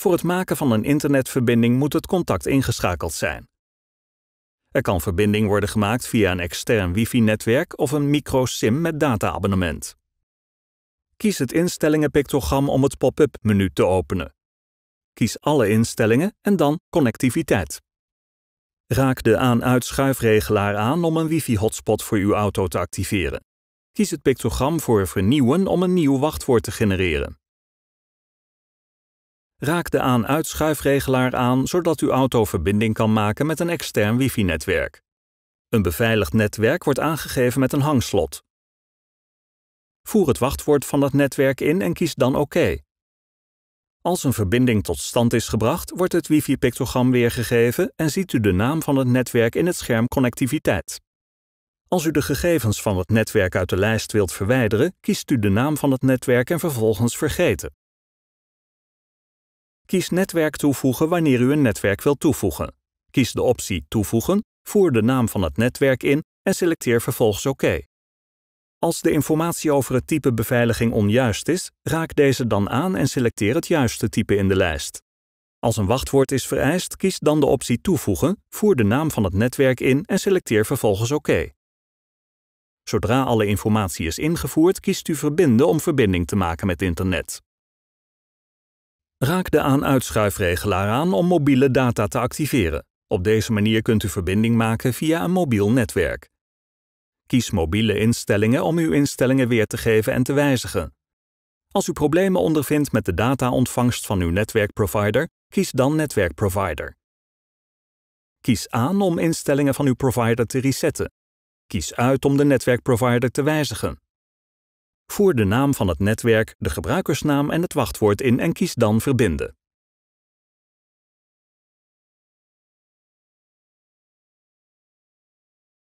Voor het maken van een internetverbinding moet het contact ingeschakeld zijn. Er kan verbinding worden gemaakt via een extern wifi-netwerk of een micro-SIM met data-abonnement. Kies het instellingenpictogram om het pop-up menu te openen. Kies alle instellingen en dan connectiviteit. Raak de aan-uitschuifregelaar aan om een wifi-hotspot voor uw auto te activeren. Kies het pictogram voor vernieuwen om een nieuw wachtwoord te genereren. Raak de aan-uitschuifregelaar aan zodat uw auto verbinding kan maken met een extern wifi-netwerk. Een beveiligd netwerk wordt aangegeven met een hangslot. Voer het wachtwoord van dat netwerk in en kies dan OK. Als een verbinding tot stand is gebracht, wordt het wifi-pictogram weergegeven en ziet u de naam van het netwerk in het scherm Connectiviteit. Als u de gegevens van het netwerk uit de lijst wilt verwijderen, kiest u de naam van het netwerk en vervolgens Vergeten. Kies netwerk toevoegen wanneer u een netwerk wilt toevoegen. Kies de optie Toevoegen, voer de naam van het netwerk in en selecteer vervolgens OK. Als de informatie over het type beveiliging onjuist is, raak deze dan aan en selecteer het juiste type in de lijst. Als een wachtwoord is vereist, kies dan de optie Toevoegen, voer de naam van het netwerk in en selecteer vervolgens OK. Zodra alle informatie is ingevoerd, kiest u Verbinden om verbinding te maken met internet. Raak de aan-uitschuifregelaar aan om mobiele data te activeren. Op deze manier kunt u verbinding maken via een mobiel netwerk. Kies mobiele instellingen om uw instellingen weer te geven en te wijzigen. Als u problemen ondervindt met de dataontvangst van uw netwerkprovider, kies dan Netwerkprovider. Kies aan om instellingen van uw provider te resetten. Kies uit om de netwerkprovider te wijzigen. Voer de naam van het netwerk, de gebruikersnaam en het wachtwoord in en kies dan Verbinden.